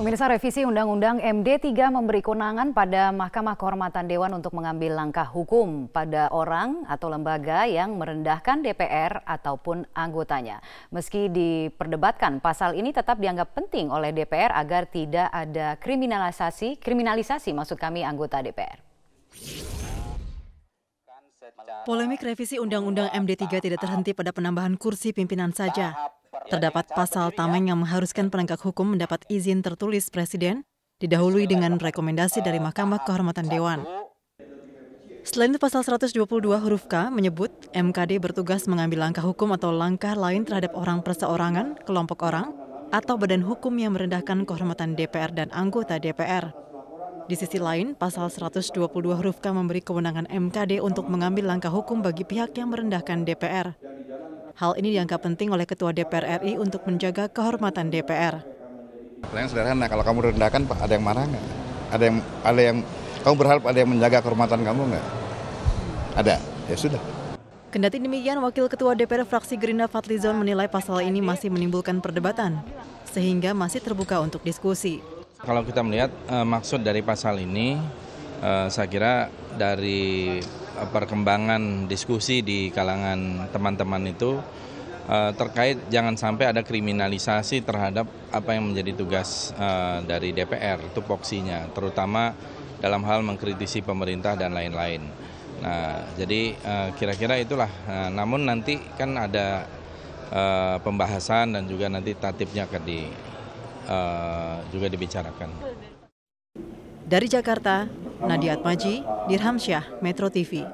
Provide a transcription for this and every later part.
Pemirsa revisi Undang-Undang MD3 memberi kewenangan pada Mahkamah Kehormatan Dewan untuk mengambil langkah hukum pada orang atau lembaga yang merendahkan DPR ataupun anggotanya. Meski diperdebatkan, pasal ini tetap dianggap penting oleh DPR agar tidak ada kriminalisasi, kriminalisasi maksud kami anggota DPR. Polemik revisi Undang-Undang MD3 tidak terhenti pada penambahan kursi pimpinan saja. Terdapat pasal tameng yang mengharuskan penegak hukum mendapat izin tertulis Presiden, didahului dengan rekomendasi dari Mahkamah Kehormatan Dewan. Selain itu, pasal 122 huruf K menyebut MKD bertugas mengambil langkah hukum atau langkah lain terhadap orang perseorangan, kelompok orang, atau badan hukum yang merendahkan kehormatan DPR dan anggota DPR. Di sisi lain, pasal 122 huruf K memberi kewenangan MKD untuk mengambil langkah hukum bagi pihak yang merendahkan DPR. Hal ini dianggap penting oleh Ketua DPR RI untuk menjaga kehormatan DPR. Yang sederhana, kalau kamu rendahkan, ada yang marah nggak? Ada yang, ada yang, kamu berharap ada yang menjaga kehormatan kamu nggak? Ada, ya sudah. Kendati demikian, Wakil Ketua DPR fraksi Gerindra Fadlizon menilai pasal ini masih menimbulkan perdebatan, sehingga masih terbuka untuk diskusi. Kalau kita melihat e, maksud dari pasal ini, e, saya kira dari Eh, perkembangan diskusi di kalangan teman-teman itu eh, terkait jangan sampai ada kriminalisasi terhadap apa yang menjadi tugas eh, dari DPR tupoksinya terutama dalam hal mengkritisi pemerintah dan lain-lain. Nah, jadi kira-kira itulah. Nah, namun nanti kan ada pembahasan dan juga nanti tatipnya akan di juga dibicarakan. Dari Jakarta, Nadia Atmaji, Syah, Metro TV.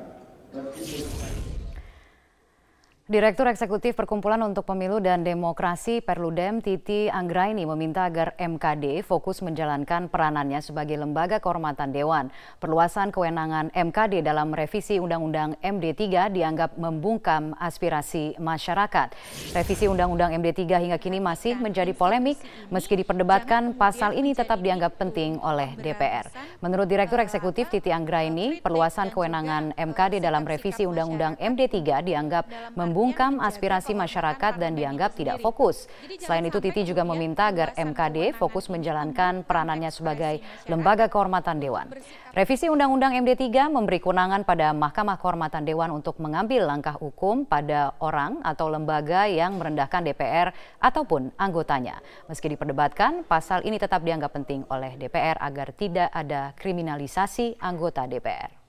Direktur Eksekutif Perkumpulan untuk Pemilu dan Demokrasi Perludem Titi Anggraini meminta agar MKD fokus menjalankan peranannya sebagai lembaga kehormatan dewan. Perluasan kewenangan MKD dalam revisi Undang-Undang MD3 dianggap membungkam aspirasi masyarakat. Revisi Undang-Undang MD3 hingga kini masih iya, menjadi polemik meski diperdebatkan pasal ini tetap dianggap penting oleh DPR. Menurut Direktur Eksekutif Titi Anggraini, perluasan kewenangan MKD dalam revisi Undang-Undang MD3 dianggap membungkam membungkam aspirasi masyarakat dan dianggap tidak fokus. Selain itu, Titi juga meminta agar MKD fokus menjalankan peranannya sebagai lembaga kehormatan Dewan. Revisi Undang-Undang MD3 memberi kewenangan pada Mahkamah Kehormatan Dewan untuk mengambil langkah hukum pada orang atau lembaga yang merendahkan DPR ataupun anggotanya. Meski diperdebatkan, pasal ini tetap dianggap penting oleh DPR agar tidak ada kriminalisasi anggota DPR.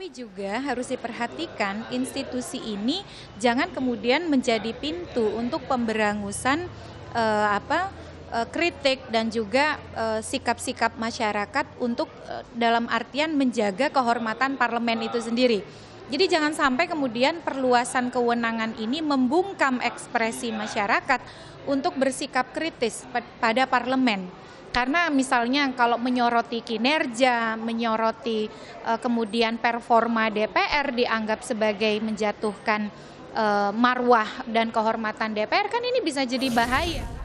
Tapi juga harus diperhatikan institusi ini jangan kemudian menjadi pintu untuk pemberangusan eh, apa eh, kritik dan juga eh, sikap-sikap masyarakat untuk dalam artian menjaga kehormatan parlemen itu sendiri. Jadi jangan sampai kemudian perluasan kewenangan ini membungkam ekspresi masyarakat untuk bersikap kritis pada parlemen. Karena misalnya kalau menyoroti kinerja, menyoroti uh, kemudian performa DPR dianggap sebagai menjatuhkan uh, marwah dan kehormatan DPR kan ini bisa jadi bahaya.